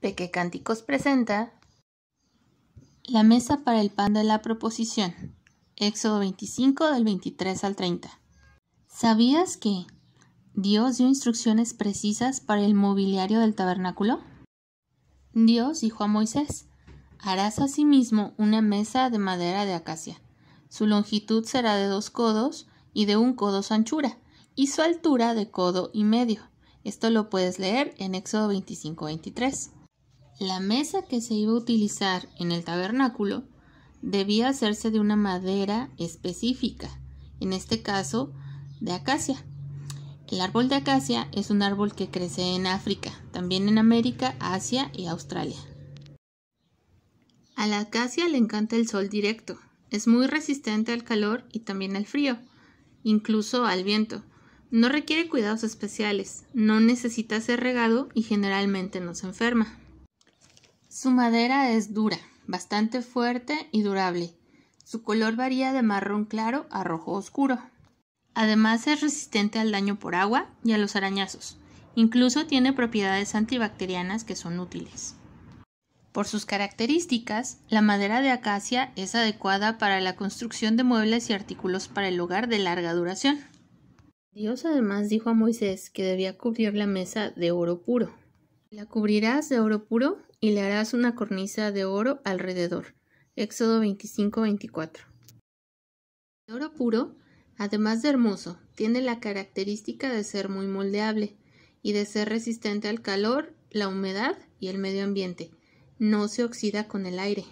Peque Cánticos presenta La mesa para el pan de la proposición, Éxodo 25 del 23 al 30. ¿Sabías que Dios dio instrucciones precisas para el mobiliario del tabernáculo? Dios dijo a Moisés, harás asimismo una mesa de madera de acacia. Su longitud será de dos codos y de un codo su anchura, y su altura de codo y medio. Esto lo puedes leer en Éxodo 25-23. La mesa que se iba a utilizar en el tabernáculo debía hacerse de una madera específica, en este caso de acacia. El árbol de acacia es un árbol que crece en África, también en América, Asia y Australia. A la acacia le encanta el sol directo, es muy resistente al calor y también al frío, incluso al viento. No requiere cuidados especiales, no necesita ser regado y generalmente no se enferma. Su madera es dura, bastante fuerte y durable. Su color varía de marrón claro a rojo oscuro. Además es resistente al daño por agua y a los arañazos. Incluso tiene propiedades antibacterianas que son útiles. Por sus características, la madera de acacia es adecuada para la construcción de muebles y artículos para el hogar de larga duración. Dios además dijo a Moisés que debía cubrir la mesa de oro puro. ¿La cubrirás de oro puro? y le harás una cornisa de oro alrededor. Éxodo 25-24. El oro puro, además de hermoso, tiene la característica de ser muy moldeable y de ser resistente al calor, la humedad y el medio ambiente. No se oxida con el aire.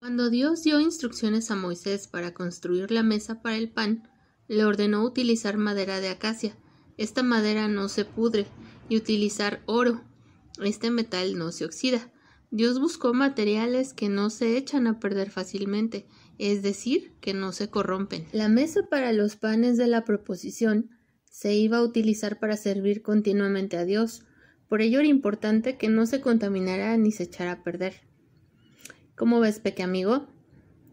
Cuando Dios dio instrucciones a Moisés para construir la mesa para el pan, le ordenó utilizar madera de acacia. Esta madera no se pudre y utilizar oro, este metal no se oxida. Dios buscó materiales que no se echan a perder fácilmente, es decir, que no se corrompen. La mesa para los panes de la proposición se iba a utilizar para servir continuamente a Dios, por ello era importante que no se contaminara ni se echara a perder. ¿Cómo ves, peque amigo?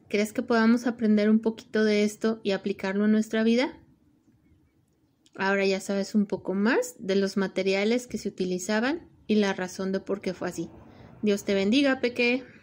¿Crees que podamos aprender un poquito de esto y aplicarlo en nuestra vida? Ahora ya sabes un poco más de los materiales que se utilizaban y la razón de por qué fue así. Dios te bendiga, Peque.